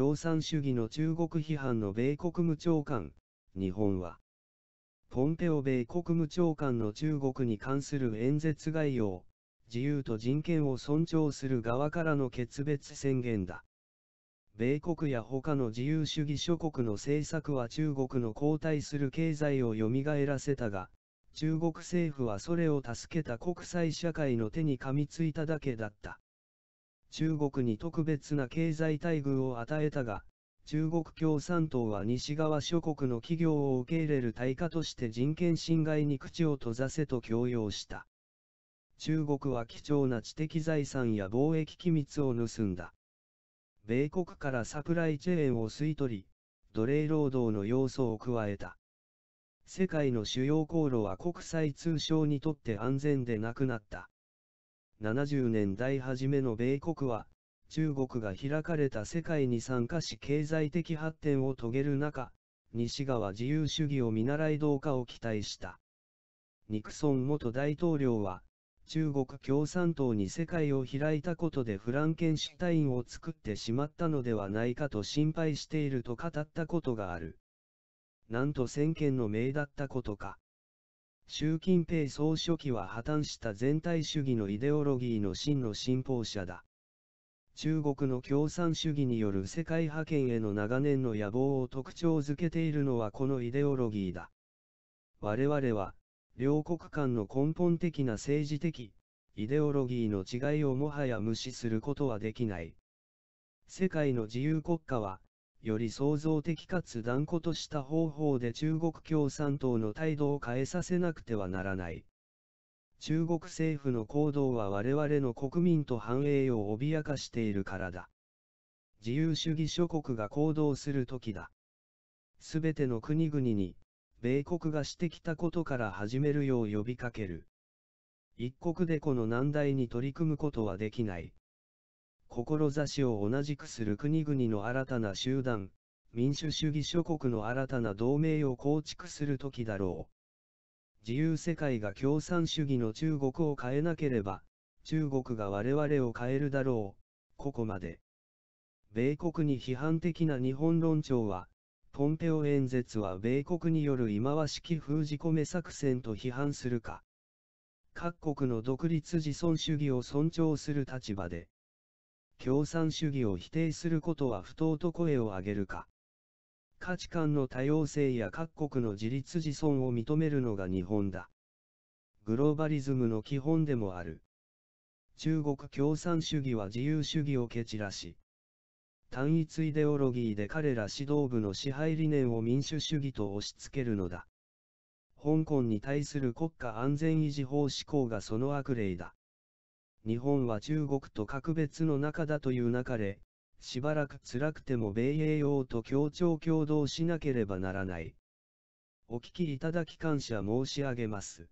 共産主義の中国批判の米国務長官、日本は、ポンペオ米国務長官の中国に関する演説概要、自由と人権を尊重する側からの決別宣言だ。米国や他の自由主義諸国の政策は中国の後退する経済をよみがえらせたが、中国政府はそれを助けた国際社会の手に噛みついただけだった。中国に特別な経済待遇を与えたが、中国共産党は西側諸国の企業を受け入れる対価として人権侵害に口を閉ざせと強要した。中国は貴重な知的財産や貿易機密を盗んだ。米国からサプライチェーンを吸い取り、奴隷労働の要素を加えた。世界の主要航路は国際通商にとって安全でなくなった。70年代初めの米国は、中国が開かれた世界に参加し経済的発展を遂げる中、西側自由主義を見習いどうかを期待した。ニクソン元大統領は、中国共産党に世界を開いたことでフランケンシュタインを作ってしまったのではないかと心配していると語ったことがある。なんと先見の明だったことか。習近平総書記は破綻した全体主義のイデオロギーの真の信奉者だ。中国の共産主義による世界覇権への長年の野望を特徴づけているのはこのイデオロギーだ。我々は、両国間の根本的な政治的、イデオロギーの違いをもはや無視することはできない。世界の自由国家は、より創造的かつ断固とした方法で中国共産党の態度を変えさせなくてはならない。中国政府の行動は我々の国民と繁栄を脅かしているからだ。自由主義諸国が行動する時だ。すべての国々に、米国がしてきたことから始めるよう呼びかける。一国でこの難題に取り組むことはできない。志を同じくする国々の新たな集団、民主主義諸国の新たな同盟を構築する時だろう。自由世界が共産主義の中国を変えなければ、中国が我々を変えるだろう。ここまで。米国に批判的な日本論調は、ポンペオ演説は米国による忌まわしき封じ込め作戦と批判するか。各国の独立自尊主義を尊重する立場で、共産主義を否定することは不当と声を上げるか。価値観の多様性や各国の自立自尊を認めるのが日本だ。グローバリズムの基本でもある。中国共産主義は自由主義を蹴散らし、単一イデオロギーで彼ら指導部の支配理念を民主主義と押し付けるのだ。香港に対する国家安全維持法施行がその悪霊だ。日本は中国と格別の中だという中で、しばらく辛くても米英洋と協調協働しなければならない。お聞きいただき感謝申し上げます。